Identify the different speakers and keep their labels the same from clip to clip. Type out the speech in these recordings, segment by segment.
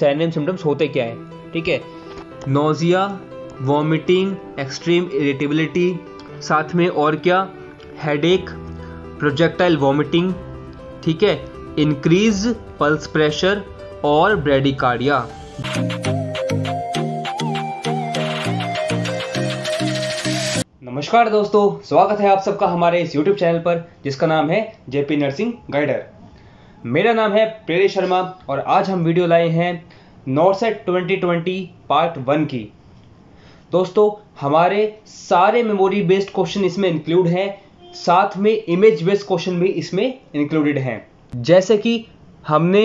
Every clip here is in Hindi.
Speaker 1: सैनियम सिम्टम्स होते क्या है ठीक है नोजिया वॉमिटिंग एक्सट्रीम इरिटेबिलिटी साथ में और क्या हेड एक प्रोजेक्टाइल वॉमिटिंग ठीक है इंक्रीज पल्स प्रेशर और ब्रेडिकार्डिया नमस्कार दोस्तों स्वागत है आप सबका हमारे इस YouTube चैनल पर जिसका नाम है जेपी नर्सिंग गाइडर मेरा नाम है प्रेरित शर्मा और आज हम वीडियो लाए हैं नॉर्सेट 2020 पार्ट वन की दोस्तों हमारे सारे मेमोरी बेस्ड क्वेश्चन इसमें इंक्लूड हैं साथ में इमेज बेस्ड क्वेश्चन भी इसमें इंक्लूडेड हैं जैसे कि हमने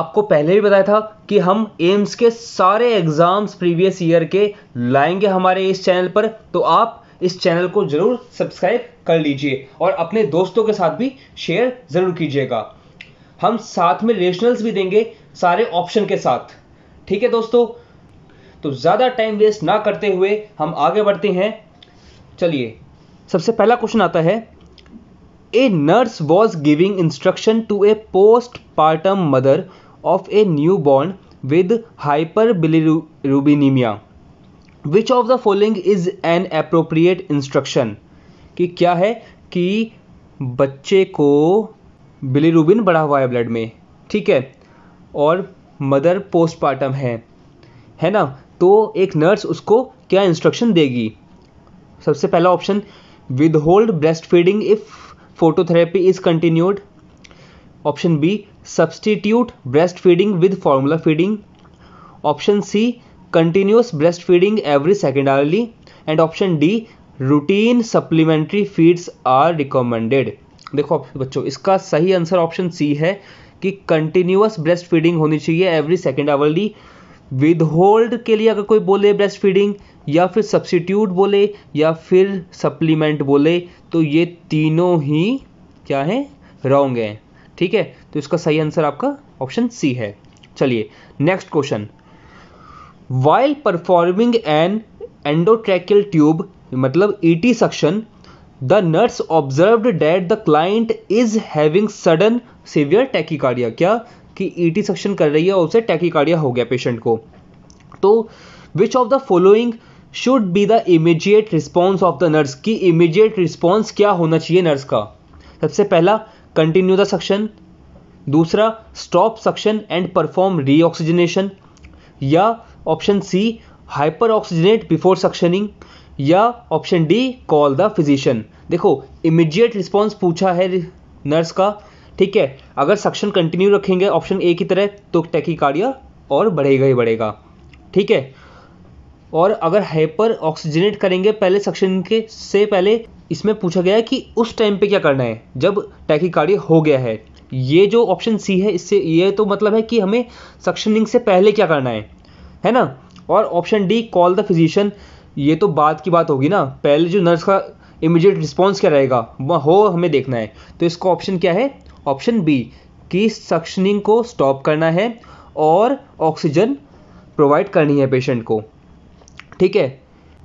Speaker 1: आपको पहले भी बताया था कि हम एम्स के सारे एग्ज़ाम्स प्रीवियस ईयर के लाएंगे हमारे इस चैनल पर तो आप इस चैनल को ज़रूर सब्सक्राइब कर लीजिए और अपने दोस्तों के साथ भी शेयर ज़रूर कीजिएगा हम साथ में रेशनल्स भी देंगे सारे ऑप्शन के साथ ठीक है दोस्तों तो ज़्यादा टाइम वेस्ट ना करते हुए हम आगे बढ़ते हैं चलिए सबसे पहला क्वेश्चन आता है a nurse was giving instruction to a postpartum mother of a newborn with hyperbilirubinemia which of the following is an appropriate instruction कि क्या है कि बच्चे को बिलीरूबिन बढ़ा हुआ है ब्लड में ठीक है और मदर पोस्टपार्टम है है ना तो एक नर्स उसको क्या इंस्ट्रक्शन देगी सबसे पहला option withhold breast feeding if phototherapy is continued option B substitute breast feeding with formula feeding option C continuous breast feeding every second hourly and option D routine supplementary feeds are recommended देखो बच्चों इसका सही आंसर ऑप्शन सी है कि कंटिन्यूस ब्रेस्ट फीडिंग होनी चाहिए every second hourly withhold के लिए अगर कोई बोले ब्रेस्ट फीडिंग या फिर सब्सिट्यूट बोले या फिर सप्लीमेंट बोले तो ये तीनों ही क्या है रॉन्ग है ठीक है तो इसका सही आंसर आपका ऑप्शन सी है चलिए next question while performing an endotracheal tube मतलब ET e suction the nurse observe that the client is having sudden severe tachycardia क्या कि ईटी e सेक्शन कर रही है और उसे टैकिकार्डिया हो गया पेशेंट को तो which of the following should be the immediate response of the nurse की इमीजिएट रिस्पॉन्स क्या होना चाहिए नर्स का सबसे पहला कंटिन्यू द सक्शन दूसरा stop suction and perform reoxygenation या option C hyper oxygenate before suctioning या option D call the physician देखो इमीडिएट रिस्पॉन्स पूछा है नर्स का ठीक है अगर सक्शन कंटिन्यू रखेंगे ऑप्शन ए की तरह तो टेकिकार्डिया और बढ़ेगा ही बढ़ेगा ठीक है और अगर हाइपर ऑक्सीजनेट करेंगे पहले सक्शन के से पहले इसमें पूछा गया है कि उस टाइम पे क्या करना है जब टैकिकार्डिया हो गया है ये जो ऑप्शन सी है इससे ये तो मतलब है कि हमें सक्शनिंग से पहले क्या करना है है ना और option D call the physician ये तो बात की बात होगी ना पहले जो नर्स का इमीडिएट रिस्पॉन्स क्या रहेगा वह हो हमें देखना है तो इसका ऑप्शन क्या है ऑप्शन बी कि सक्शनिंग को स्टॉप करना है और ऑक्सीजन प्रोवाइड करनी है पेशेंट को ठीक है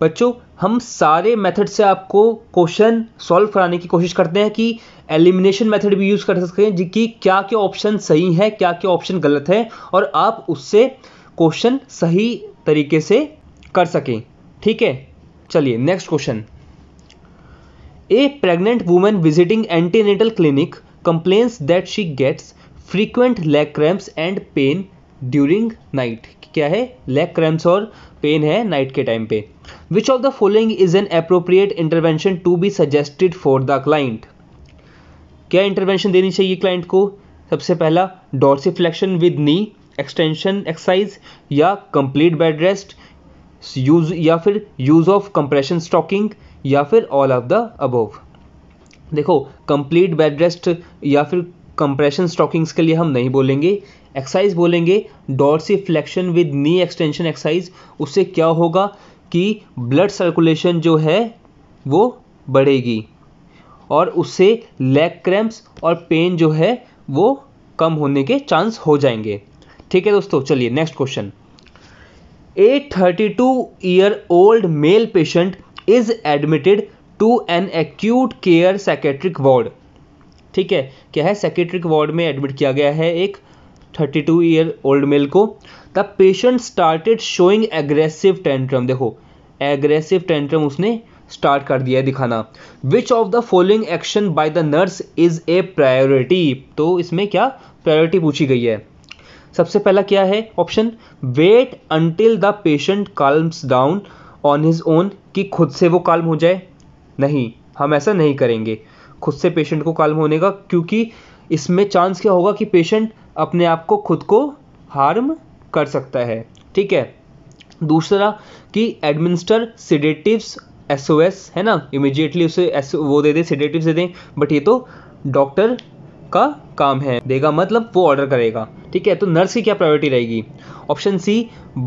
Speaker 1: बच्चों हम सारे मेथड से आपको क्वेश्चन सॉल्व कराने की कोशिश करते हैं कि एलिमिनेशन मेथड भी यूज़ कर सकते हैं कि क्या क्या ऑप्शन सही है क्या क्या ऑप्शन गलत है और आप उससे क्वेश्चन सही तरीके से कर सकें ठीक है चलिए next question a pregnant women visiting antenatal clinic complains that she gets frequent leg cramps and pain during night क्या है लेग क्रैम्प्स और पेन है नाइट के टाइम पे which of the following is an appropriate intervention to be suggested for the client क्या इंटरवेंशन देनी चाहिए क्लाइंट को सबसे पहला dorsiflexion with knee extension exercise या कंप्लीट बेड रेस्ट यूज या फिर यूज़ ऑफ कंप्रेशन स्टॉकिंग या फिर ऑल ऑफ द अबोव देखो कंप्लीट बेड रेस्ट या फिर कंप्रेशन स्टॉकिंग्स के लिए हम नहीं बोलेंगे एक्सरसाइज बोलेंगे dorsiflexion with knee extension exercise उससे क्या होगा कि ब्लड सर्कुलेशन जो है वो बढ़ेगी और उससे लेग क्रैम्प्स और पेन जो है वो कम होने के चांस हो जाएंगे ठीक है दोस्तों चलिए next question thirty 32 year old male patient is admitted to an acute care psychiatric ward ठीक है क्या है सेकेट्रिक वार्ड में एडमिट किया गया है एक 32 ईयर ओल्ड मेल को the patient started showing aggressive tantrum देखो एग्रेसिव टेंट्रम उसने स्टार्ट कर दिया है दिखाना which of the following action by the nurse is a priority तो इसमें क्या प्रायोरिटी पूछी गई है सबसे पहला क्या है option wait until the patient calms down on his own कि खुद से वो काल्म हो जाए नहीं हम ऐसा नहीं करेंगे खुद से पेशेंट को काल्म होने का क्योंकि इसमें चांस क्या होगा कि पेशेंट अपने आप को खुद को हार्म कर सकता है ठीक है दूसरा कि एडमिनिस्टर सिडेटिव्स एस है ना इमिजिएटली उसे एस वो दे दें सिडेटिव्स दे दें बट ये तो डॉक्टर का काम है देगा मतलब वो ऑर्डर करेगा ठीक है तो नर्स की क्या प्रायोरिटी रहेगी option C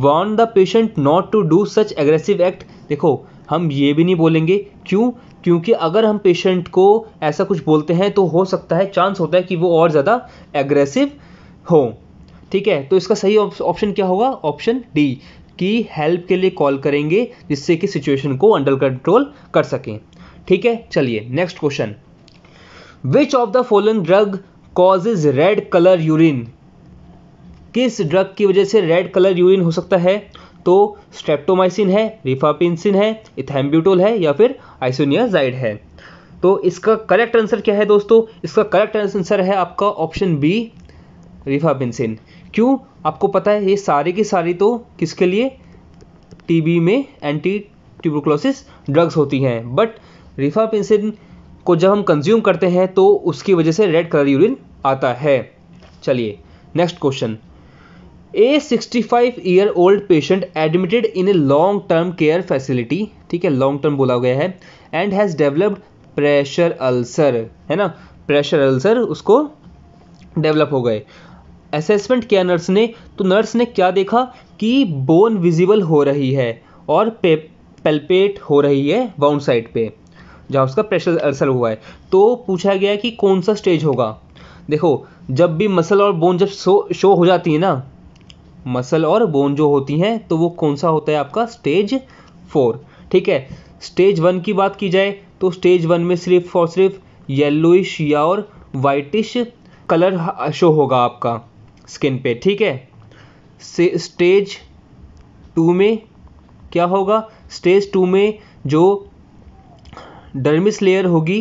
Speaker 1: want the patient not to do such aggressive act देखो हम ये भी नहीं बोलेंगे क्यों क्योंकि अगर हम पेशेंट को ऐसा कुछ बोलते हैं तो हो सकता है चांस होता है कि वो और ज़्यादा एग्रेसिव हो ठीक है तो इसका सही ऑप्शन क्या होगा ऑप्शन डी कि हेल्प के लिए कॉल करेंगे जिससे कि सिचुएशन को अंडर कंट्रोल कर सकें ठीक है चलिए next question which of the following drug causes red colour urine किस ड्रग की वजह से रेड कलर यूरिन हो सकता है तो स्ट्रेप्टोमाइसिन है रिफापिनसिन है इथेम्ब्यूटोल है या फिर आइसोनियाजाइड है तो इसका करेक्ट आंसर क्या है दोस्तों इसका करेक्ट आंसर है आपका ऑप्शन बी रिफापिनसिन क्यों आपको पता है ये सारे की सारी तो किसके लिए टीबी में एंटी ट्यूबरक्लोसिस ड्रग्स होती हैं बट रिफापिनसिन को जब हम कंज्यूम करते हैं तो उसकी वजह से रेड कलर यूरिन आता है चलिए next question a 65 year old patient admitted in a long term care facility ठीक है लॉन्ग टर्म बोला गया है and has developed pressure ulcer है ना प्रेशर अल्सर उसको डेवलप हो गए असेसमेंट किया नर्स ने तो नर्स ने क्या देखा कि बोन विजिबल हो रही है और पेल्पेट हो रही है बाउंड साइड पे जहाँ उसका प्रेशर असर हुआ है तो पूछा गया है कि कौन सा स्टेज होगा देखो जब भी मसल और बोन जब शो शो हो जाती है ना मसल और बोन जो होती हैं तो वो कौन सा होता है आपका स्टेज फोर ठीक है स्टेज वन की बात की जाए तो स्टेज वन में सिर्फ और सिर्फ येलोइश या और वाइटिश कलर शो होगा आपका स्किन पे ठीक है से स्टेज टू में क्या होगा स्टेज टू में जो डर्मिस लेयर होगी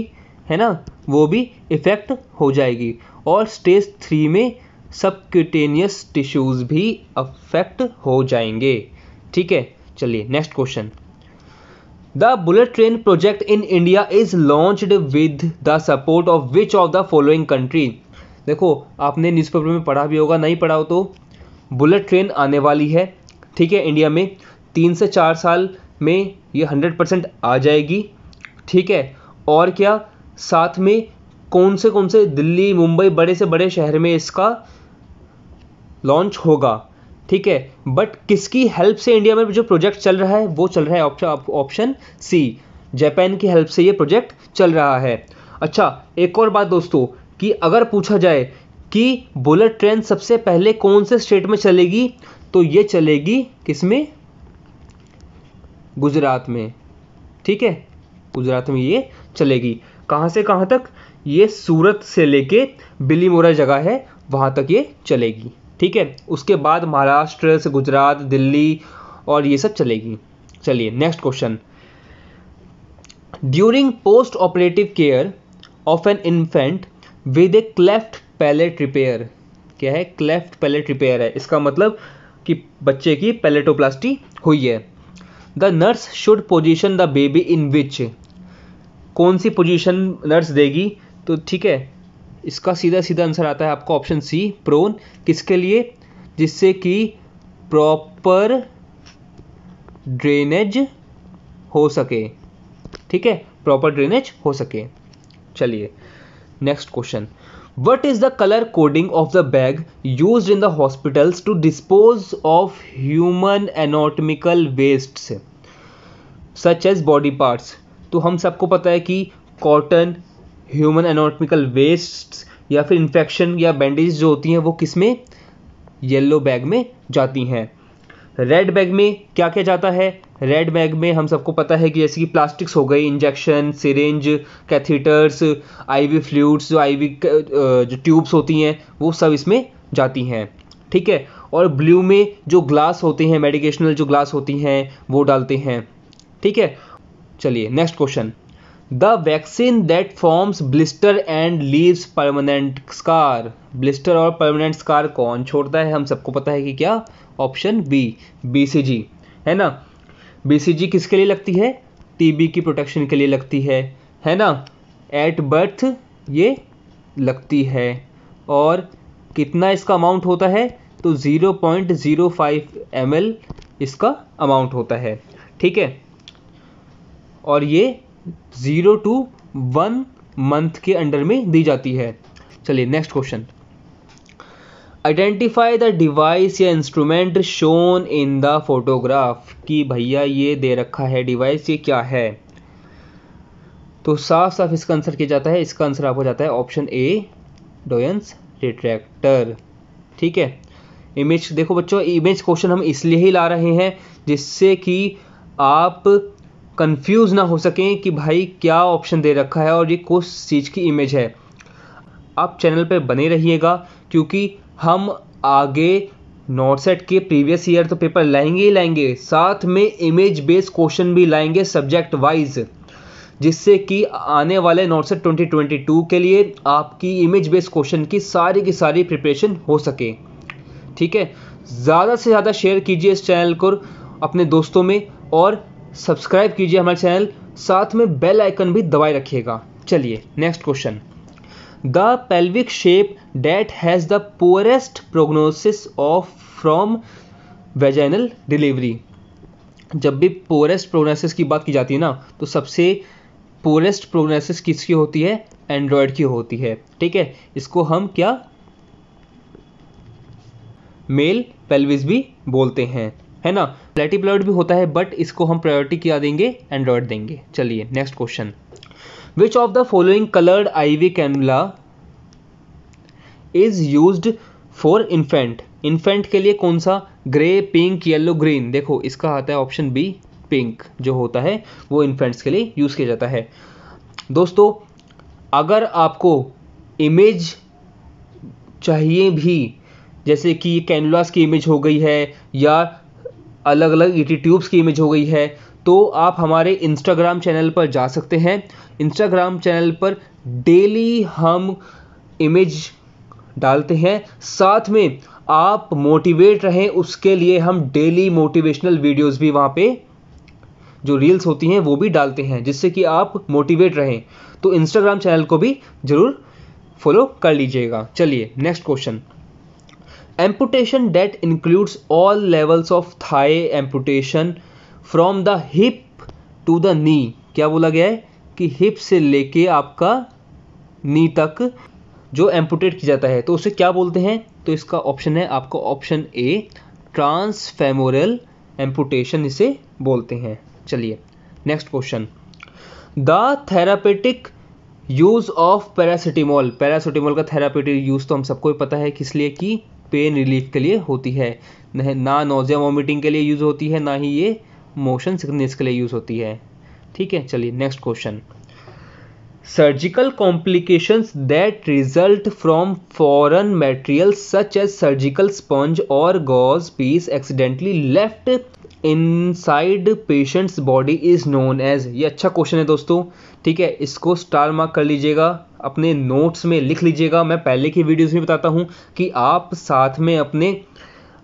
Speaker 1: है ना वो भी इफ़ेक्ट हो जाएगी और स्टेज थ्री में सबक्यूटेनियस टिश्यूज़ भी अफेक्ट हो जाएंगे ठीक है चलिए next question the bullet train project in India is launched with the support of which of the following country देखो आपने न्यूज़पेपर में पढ़ा भी होगा नहीं पढ़ा हो तो बुलेट ट्रेन आने वाली है ठीक है इंडिया में तीन से चार साल में ये हंड्रेड परसेंट आ जाएगी ठीक है और क्या साथ में कौन से कौन से दिल्ली मुंबई बड़े से बड़े शहर में इसका लॉन्च होगा ठीक है बट किसकी हेल्प से इंडिया में जो प्रोजेक्ट चल रहा है वो चल रहा है ऑप्शन ऑप्शन सी जापान की हेल्प से ये प्रोजेक्ट चल रहा है अच्छा एक और बात दोस्तों कि अगर पूछा जाए कि बुलेट ट्रेन सबसे पहले कौन से स्टेट में चलेगी तो ये चलेगी किस में गुजरात में ठीक है गुजरात में ये चलेगी कहाँ से कहाँ तक ये सूरत से लेके बिलीमोरा जगह है वहाँ तक ये चलेगी ठीक है उसके बाद महाराष्ट्र से गुजरात दिल्ली और ये सब चलेगी चलिए next question during post operative care of an infant with a cleft palate repair क्या है क्लेफ्ट पैलेट रिपेयर है इसका मतलब कि बच्चे की पैलेटोप्लास्टी हुई है the nurse should position the baby in which कौन सी पोजिशन नर्स देगी तो ठीक है इसका सीधा सीधा आंसर आता है आपको ऑप्शन सी प्रोन किसके लिए जिससे कि प्रॉपर ड्रेनेज हो सके ठीक है प्रॉपर ड्रेनेज हो सके चलिए next question what is the colour coding of the bag use in the hospitals to dispose of human anatomical waste such as body parts तो हम सबको पता है कि कॉटन ह्यूमन एनाटमिकल वेस्ट या फिर इन्फेक्शन या बैंडेज जो होती हैं वो किस में येलो बैग में जाती हैं रेड बैग में क्या क्या जाता है रेड बैग में हम सबको पता है कि जैसे कि प्लास्टिक्स हो गई injection syringe catheters IV fluids जो आईवी जो ट्यूब्स होती हैं वो सब इसमें जाती हैं ठीक है और ब्लू में जो ग्लास होते हैं मेडिकेशनल जो ग्लास होती हैं वो डालते हैं ठीक है चलिए next question the vaccine that forms blister and leaves permanent scar blister और परमानेंट स्कार कौन छोड़ता है हम सबको पता है कि क्या ऑप्शन बी बीसीजी है ना बीसीजी किसके लिए लगती है टीबी की प्रोटेक्शन के लिए लगती है है ना एट बर्थ ये लगती है और कितना इसका अमाउंट होता है तो 0.05 एम इसका अमाउंट होता है ठीक है और ये ज़ीरो टू वन मंथ के अंडर में दी जाती है चलिए next question identify the device या instrument shown in the photograph कि भैया ये दे रखा है डिवाइस ये क्या है तो साफ साफ इसका आंसर किया जाता है इसका आंसर आपको जाता है ऑप्शन ए डोयंस रिट्रैक्टर ठीक है इमेज देखो बच्चों इमेज क्वेश्चन हम इसलिए ही ला रहे हैं जिससे कि आप कंफ्यूज ना हो सकें कि भाई क्या ऑप्शन दे रखा है और ये किस चीज़ की इमेज है आप चैनल पे बने रहिएगा क्योंकि हम आगे सेट के प्रीवियस ईयर तो पेपर लाएंगे ही लाएंगे साथ में इमेज बेस्ड क्वेश्चन भी लाएंगे सब्जेक्ट वाइज जिससे कि आने वाले ट्वेंटी 2022 के लिए आपकी इमेज बेस्ड क्वेश्चन की सारी की सारी प्रिपरेशन हो सके ठीक है ज़्यादा से ज़्यादा शेयर कीजिए इस चैनल को अपने दोस्तों में और सब्सक्राइब कीजिए हमारे चैनल साथ में बेल आइकन भी दबाए रखिएगा चलिए next question the pelvic shape that has the poorest prognosis of from vaginal delivery जब भी पोरेस्ट प्रोग्नोसिस की बात की जाती है ना तो सबसे पोरेस्ट प्रोग्नोसिस किसकी होती है एंड्रॉयड की होती है ठीक है इसको हम क्या मेल पेल्विस भी बोलते हैं है ना प्लेटीब्लर्ड भी होता है बट इसको हम प्रायोरिटी क्या देंगे एंड्रॉयड देंगे चलिए next question which of the following coloured V cannula is use for infant infant के लिए कौन सा ग्रे पिंक येलो ग्रीन देखो इसका आता है ऑप्शन बी पिंक जो होता है वो इन्फेंट्स के लिए यूज़ किया जाता है दोस्तों अगर आपको इमेज चाहिए भी जैसे कि कैनवास की इमेज हो गई है या अलग अलग ई ट्यूब्स की इमेज हो गई है तो आप हमारे इंस्टाग्राम चैनल पर जा सकते हैं इंस्टाग्राम चैनल पर डेली हम इमेज डालते हैं साथ में आप मोटिवेट रहें उसके लिए हम डेली मोटिवेशनल वीडियोस भी वहाँ पे जो रील्स होती हैं वो भी डालते हैं जिससे कि आप मोटिवेट रहें तो इंस्टाग्राम चैनल को भी ज़रूर फॉलो कर लीजिएगा चलिए next question amputation that includes all levels of thigh amputation from the hip to the knee क्या बोला गया है कि हिप से लेके आपका नी तक जो एम्पुटेट किया जाता है तो उसे क्या बोलते हैं तो इसका ऑप्शन है आपका ऑप्शन ए ट्रांसफेमोरल एम्पुटेशन इसे बोलते हैं चलिए next question the therapeutic use of paracetamol paracetamol का थेरापेटिक यूज़ तो हम सबको पता है किस लिए कि पेन रिलीफ के लिए होती है ना नोजिया वॉमिटिंग के लिए यूज़ होती है ना ही ये मोशन सिकनेस के लिए यूज़ होती है ठीक है चलिए next question surgical complications that result from foreign material such as surgical sponge और gauze piece accidentally left side patients body is known as ये अच्छा क्वेश्चन है दोस्तों ठीक है इसको स्टार मार्क कर लीजिएगा अपने नोट्स में लिख लीजिएगा मैं पहले की वीडियोस में बताता हूँ कि आप साथ में अपने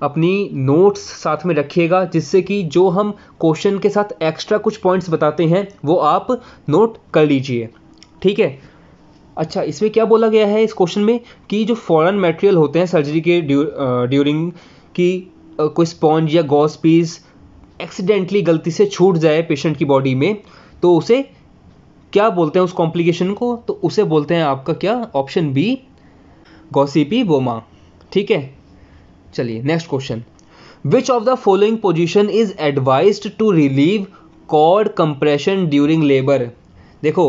Speaker 1: अपनी नोट्स साथ में रखिएगा जिससे कि जो हम क्वेश्चन के साथ एक्स्ट्रा कुछ पॉइंट्स बताते हैं वो आप नोट कर लीजिए ठीक है अच्छा इसमें क्या बोला गया है इस क्वेश्चन में कि जो फॉरन मटेरियल होते हैं सर्जरी के ड्यूरिंग की कोई स्पॉन्ज या गॉस पीस एक्सीडेंटली गलती से छूट जाए पेशेंट की बॉडी में तो उसे क्या बोलते हैं उस कॉम्प्लिकेशन को तो उसे बोलते हैं आपका क्या ऑप्शन बी गॉसिपी बोमा ठीक है चलिए next question which of the following position is advise to relieve cord compression during labour देखो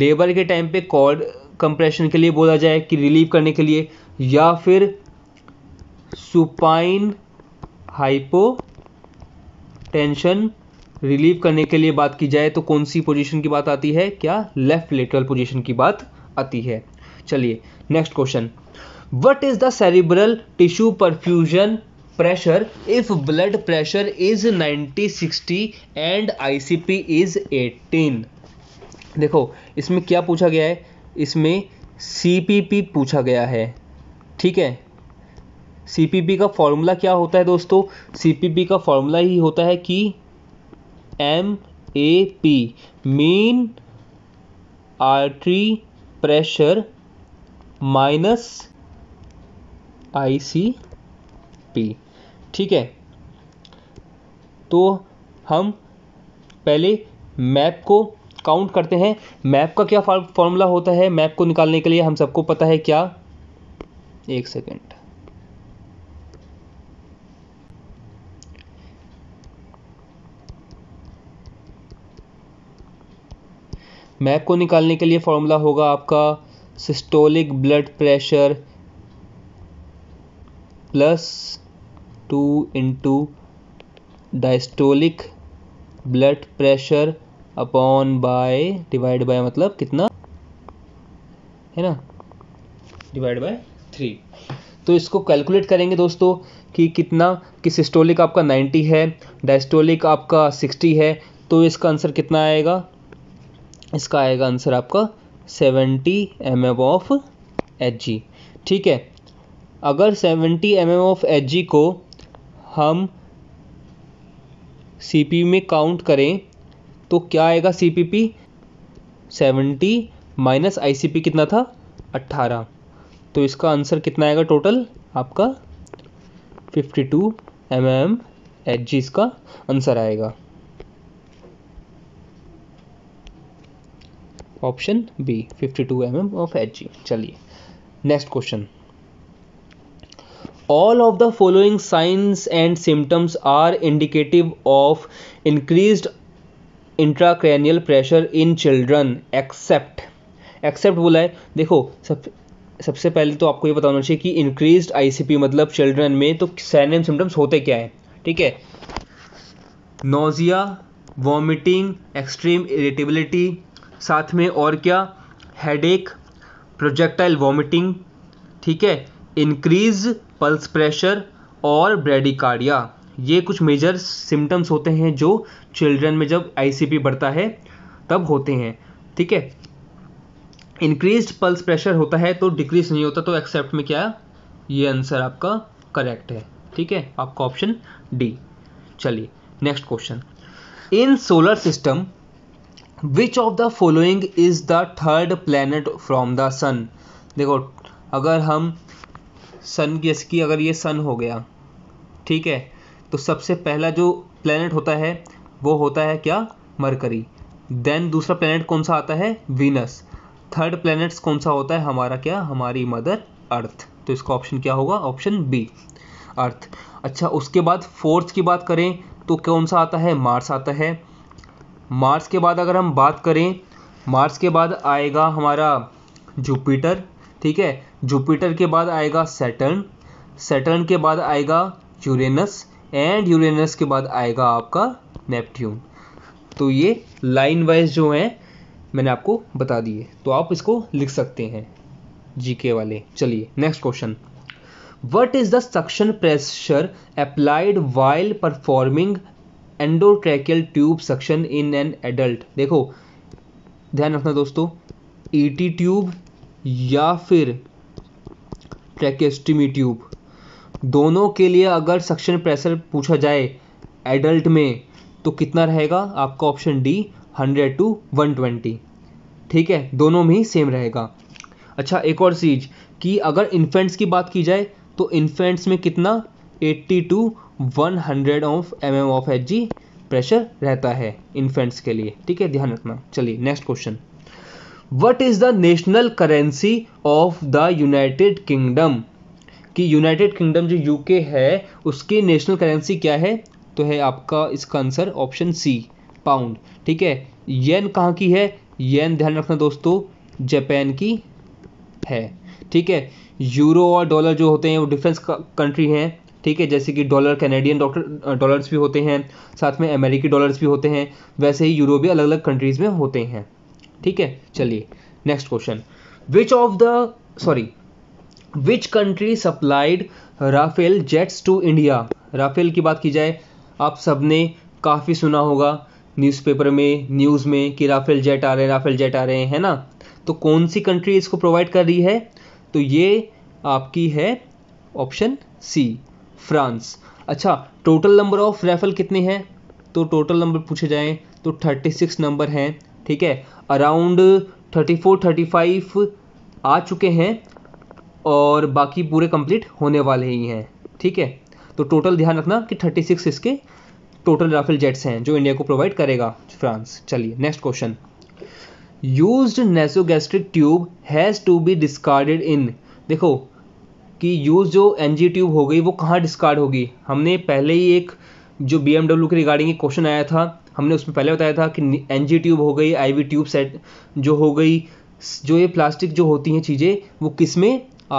Speaker 1: लेबर के टाइम पे कॉर्ड कंप्रेशन के लिए बोला जाए कि रिलीव करने के लिए या फिर सुपाइन हाइपो टेंशन रिलीव करने के लिए बात की जाए तो कौन सी पोजीशन की बात आती है क्या लेफ्ट लेटरल पोजीशन की बात आती है चलिए next question what is the cerebral tissue perfusion blood pressure is ninety sixty 90 60 C P is 18 देखो इसमें क्या पूछा गया है इसमें पी पूछा गया है ठीक है पी का फॉर्मूला क्या होता है दोस्तों पी का फॉर्मूला ही होता है कि M A P mean artery pressure minus I C P ठीक है तो हम पहले मैप को काउंट करते हैं मैप का क्या फॉर्मूला होता है मैप को निकालने के लिए हम सबको पता है क्या एक सेकेंड मैक को निकालने के लिए फॉर्मूला होगा आपका systolic blood pressure plus two into diastolic blood pressure upon by divide by मतलब कितना है ना डिवाइड बाय थ्री तो इसको कैलकुलेट करेंगे दोस्तों कि कितना कि सिस्टोलिक आपका 90 है डायस्टोलिक आपका 60 है तो इसका आंसर कितना आएगा इसका आएगा आंसर आपका 70 M M of H G ठीक है अगर seventy M M of H G को हम सी पी में काउंट करें तो क्या आएगा C P P seventy minus I C P कितना था अट्ठारह तो इसका आंसर कितना आएगा टोटल आपका fifty two M M H G इसका आंसर आएगा option B 52 two M M of H G चलिए next question all of the following signs and symptoms are indicative of increase intracranial pressure in children except except बोला है देखो सब सबसे पहले तो आपको ये बताना चाहिए कि इंक्रीज आईसीपी मतलब चिल्ड्रन में तो सैनियम एंड सिम्टम्स होते क्या है ठीक है नोजिया वॉमिटिंग एक्सट्रीम इरिटेबिलिटी साथ में और क्या एक प्रोजेक्टाइल वॉमिटिंग ठीक है इंक्रीज पल्स प्रेशर और ब्रेडिकार्डिया ये कुछ मेजर सिम्टम्स होते हैं जो चिल्ड्रन में जब आईसीपी बढ़ता है तब होते हैं ठीक है इंक्रीज पल्स प्रेशर होता है तो डिक्रीज नहीं होता तो एक्सेप्ट में क्या ये आंसर आपका करेक्ट है ठीक है आपका ऑप्शन डी चलिए next question in solar system which of the following is the third planet from the sun देखो अगर हम सन जैसे कि अगर ये सन हो गया ठीक है तो सबसे पहला जो प्लानट होता है वो होता है क्या मरकरी देन दूसरा प्लानट कौन सा आता है वीनस थर्ड प्लैनेट्स कौन सा होता है हमारा क्या हमारी मदर अर्थ तो इसका ऑप्शन क्या होगा ऑप्शन बी अर्थ अच्छा उसके बाद फोर्थ की बात करें तो कौन सा आता है मार्स आता है मार्स के बाद अगर हम बात करें मार्स के बाद आएगा हमारा जुपिटर ठीक है जुपिटर के बाद आएगा सैटर्न सैटर्न के बाद आएगा यूरेनस एंड यूरेनस के बाद आएगा आपका नेपट्ट्यून तो ये लाइन वाइज जो है मैंने आपको बता दिए तो आप इसको लिख सकते हैं जीके वाले चलिए next question what is the suction pressure applied while performing endotracheal tube suction in an adult देखो ध्यान रखना दोस्तों ईटी e ट्यूब या फिर ट्रैकेस्टमी ट्यूब दोनों के लिए अगर सक्शन प्रेशर पूछा जाए एडल्ट में तो कितना रहेगा आपका ऑप्शन डी 100 टू 120 ठीक है दोनों में ही सेम रहेगा अच्छा एक और चीज़ कि अगर इन्फेंट्स की बात की जाए तो इन्फेंट्स में कितना eighty to one hundred of M M of H G pressure रहता है इन्फेंट्स के लिए ठीक है ध्यान रखना चलिए next question what is the national currency of the United Kingdom कि यूनाइटेड किंगडम जो यूके है उसकी नेशनल करेंसी क्या है तो है आपका इसका आंसर ऑप्शन सी पाउंड ठीक है येन कहाँ की है येन ध्यान रखना दोस्तों जापान की है ठीक है यूरो और डॉलर जो होते हैं वो डिफरेंस कंट्री हैं ठीक है जैसे कि डॉलर कैनेडियन डॉक्टर डॉलर्स भी होते हैं साथ में अमेरिकी डॉलर्स भी होते हैं वैसे ही यूरो भी अलग अलग कंट्रीज़ में होते हैं ठीक है चलिए next question which of the sorry which country supplied Rafale jets to India Rafale की बात की जाए आप सबने काफ़ी सुना होगा न्यूज़पेपर में न्यूज़ में कि राफेल जेट आ रहे हैं राफेल जेट आ रहे हैं ना तो कौन सी कंट्री इसको प्रोवाइड कर रही है तो ये आपकी है ऑप्शन सी फ्रांस अच्छा टोटल नंबर ऑफ राइफल कितने हैं तो टोटल नंबर पूछे जाएँ तो थर्टी सिक्स नंबर हैं ठीक है around thirty four thirty five आ चुके हैं और बाकी पूरे कंप्लीट होने वाले ही हैं ठीक है तो टोटल ध्यान रखना कि थर्टी सिक्स इसके टोटल राफेल जेट्स हैं जो इंडिया को प्रोवाइड करेगा फ्रांस चलिए next question use nasogastric tube has to be discarded in देखो कि यूज़ जो एन जी ट्यूब हो गई वो कहाँ डिस्कार्ड होगी हमने पहले ही एक जो बी एमडब्ल्यू के रिगार्डिंग एक क्वेश्चन आया था हमने उसमें पहले बताया था कि एन जी ट्यूब हो गई आई वी ट्यूब सेट जो हो गई जो ये प्लास्टिक जो होती हैं चीज़ें वो किस में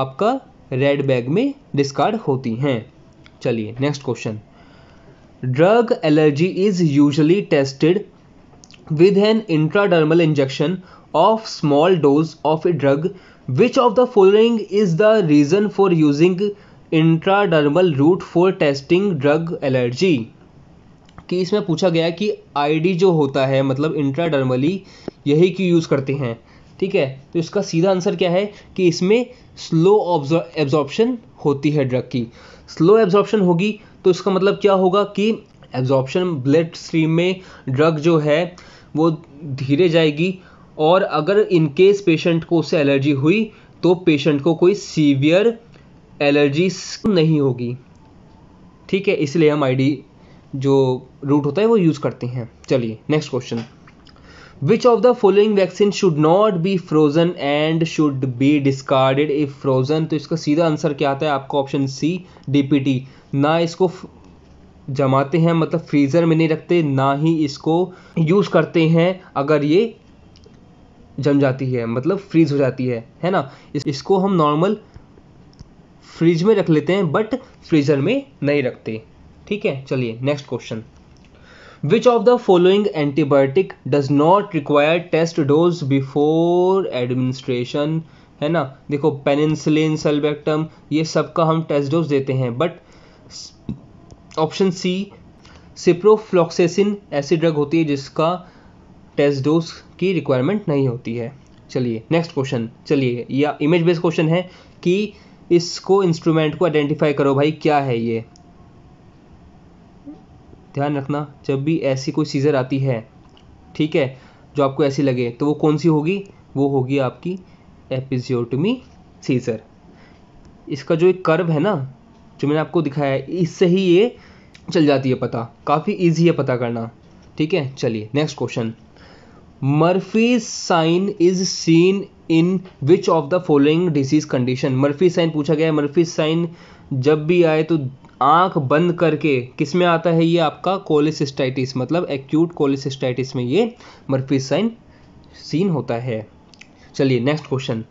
Speaker 1: आपका रेड बैग में डिस्कार्ड होती हैं चलिए next question drug allergy is usually tested with an intradermal injection of small dose of a drug which of the following is the reason for using intradermal route for testing drug allergy कि इसमें पूछा गया कि आईडी जो होता है मतलब इंट्राडर्मली यही क्यों यूज़ करते हैं ठीक है तो इसका सीधा आंसर क्या है कि इसमें स्लो एब्जॉर्प्शन होती है ड्रग की स्लो एब्जॉर्प्शन होगी तो इसका मतलब क्या होगा कि एब्जॉर्प्शन ब्लड स्ट्रीम में ड्रग जो है वो धीरे जाएगी और अगर इनकेस पेशेंट को उससे एलर्जी हुई तो पेशेंट को कोई सीवियर एलर्जी नहीं होगी ठीक है इसलिए हम आईडी जो रूट होता है वो यूज़ करते हैं चलिए next question which of the following vaccine should not be frozen and should be discarded if frozen तो इसका सीधा आंसर क्या आता है आपको ऑप्शन सी डीपीटी ना इसको जमाते हैं मतलब फ्रीज़र में नहीं रखते ना ही इसको यूज़ करते हैं अगर ये जम जाती है मतलब फ्रीज हो जाती है है ना इस, इसको हम नॉर्मल फ्रिज में रख लेते हैं बट फ्रीजर में नहीं रखते ठीक है चलिए next question which of the following antibiotic does not require test dose before administration है ना देखो पेनिसिलिन सलबेक्टम ये सब का हम टेस्ट डोज देते हैं बट ऑप्शन सी सिप्रोफ्लॉक्सेसिन ऐसी ड्रग होती है जिसका टेस्ट डोज की रिक्वायरमेंट नहीं होती है चलिए नेक्स्ट क्वेश्चन चलिए या इमेज बेस्ड क्वेश्चन है कि इसको इंस्ट्रूमेंट को आइडेंटिफाई करो भाई क्या है ये ध्यान रखना जब भी ऐसी कोई सीज़र आती है ठीक है जो आपको ऐसी लगे तो वो कौन सी होगी वो होगी आपकी एपिजियोटमी सीज़र इसका जो एक कर्व है ना जो मैंने आपको दिखाया है इससे ही ये चल जाती है पता काफ़ी ईजी है पता करना ठीक है चलिए next question Murphy's sign is seen in which of the following disease condition Murphy sign पूछा गया है मर्फी साइन जब भी आए तो आंख बंद करके किस में आता है ये आपका कोलिसिस्टाइटिस मतलब एक्यूट कोलिसिस्टाइटिस में ये मर्फी साइन सीन होता है चलिए next question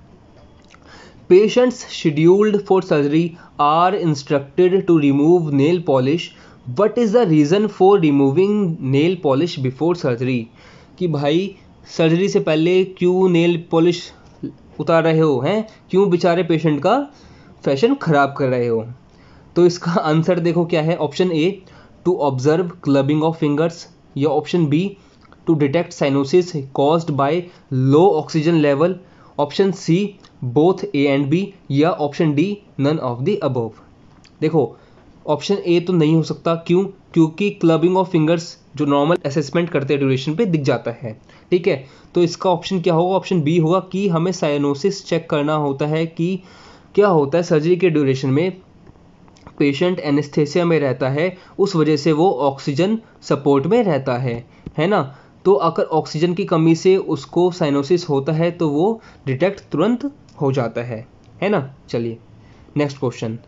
Speaker 1: patients scheduled for surgery are instructed to remove nail polish what is the reason for removing nail polish before surgery कि भाई सर्जरी से पहले क्यों नेल पॉलिश उतार रहे हो हैं क्यों बेचारे पेशेंट का फैशन ख़राब कर रहे हो तो इसका आंसर देखो क्या है option A to observe clubbing of fingers या option B to detect cyanosis caused by low oxygen level option C both A and B या option D none of the above देखो ऑप्शन ए तो नहीं हो सकता क्यों क्योंकि क्लबिंग ऑफ फिंगर्स जो नॉर्मल असेसमेंट करते हैं ड्यूरेशन पे दिख जाता है ठीक है तो इसका ऑप्शन क्या होगा ऑप्शन बी होगा कि हमें साइनोसिस चेक करना होता है कि क्या होता है सर्जरी के ड्यूरेशन में पेशेंट एनेस्थेसिया में रहता है उस वजह से वो ऑक्सीजन सपोर्ट में रहता है है ना तो अगर ऑक्सीजन की कमी से उसको साइनोसिस होता है तो वो डिटेक्ट तुरंत हो जाता है है ना चलिए next question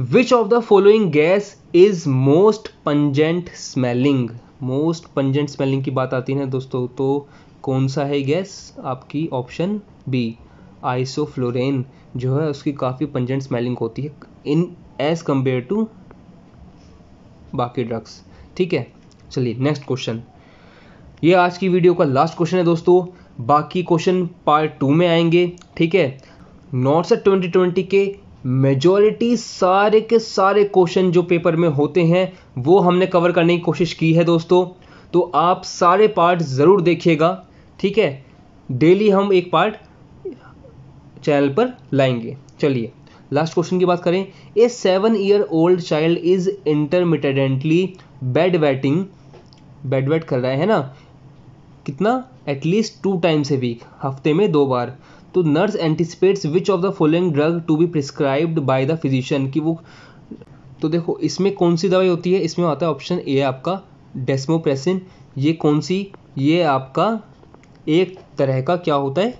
Speaker 1: which of the following gas is most pungent smelling most pungent smelling की बात आती है दोस्तों तो कौन सा है गैस आपकी ऑप्शन बी आइसोफ्लोरेन जो है उसकी काफ़ी पंजेंट स्मेलिंग होती है इन एज कंपेयर टू बाकी ड्रग्स ठीक है चलिए नेक्स्ट क्वेश्चन ये आज की वीडियो का लास्ट क्वेश्चन है दोस्तों बाकी क्वेश्चन पार्ट टू में आएंगे ठीक है नॉर्थ से ट्वेंटी ट्वेंटी के मेजॉरिटी सारे के सारे क्वेश्चन जो पेपर में होते हैं वो हमने कवर करने की कोशिश की है दोस्तों तो आप सारे पार्ट ज़रूर देखिएगा ठीक है डेली हम एक पार्ट चैनल पर लाएंगे चलिए लास्ट क्वेश्चन की बात करें a seven year old child is intermittently bed wetting bed wet कर रहा है ना कितना at least two times a week हफ्ते में दो बार तो nurse anticipates which of the following drug to be prescribed by the physician कि वो तो देखो इसमें कौन सी दवाई होती है इसमें आता है ऑप्शन ए आपका डेस्मोप्रेसिन ये कौन सी ये आपका एक तरह का क्या होता है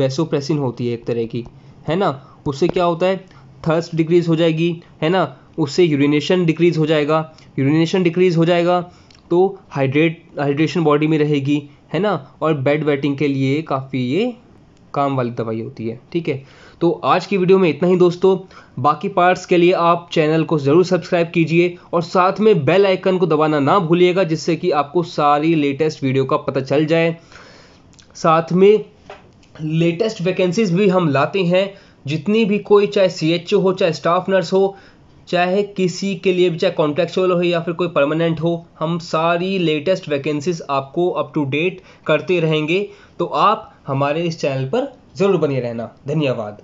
Speaker 1: वेसोप्रेसिन होती है एक तरह की है ना उससे क्या होता है थर्स्ट डिक्रीज हो जाएगी है ना उससे यूरिनेशन डिक्रीज हो जाएगा यूरिनेशन डिक्रीज हो जाएगा तो हाइड्रेट हाइड्रेशन बॉडी में रहेगी है ना और बेड वेटिंग के लिए काफ़ी ये काम वाली दवाई होती है ठीक है तो आज की वीडियो में इतना ही दोस्तों बाकी पार्ट्स के लिए आप चैनल को ज़रूर सब्सक्राइब कीजिए और साथ में बेल आइकन को दबाना ना भूलिएगा जिससे कि आपको सारी लेटेस्ट वीडियो का पता चल जाए साथ में लेटेस्ट वैकेंसीज भी हम लाते हैं जितनी भी कोई चाहे सी हो चाहे स्टाफ नर्स हो चाहे किसी के लिए भी चाहे कॉन्ट्रेक्चुअल हो या फिर कोई परमानेंट हो हम सारी लेटेस्ट वैकेंसीज आपको अप टू डेट करते रहेंगे तो आप हमारे इस चैनल पर ज़रूर बने रहना धन्यवाद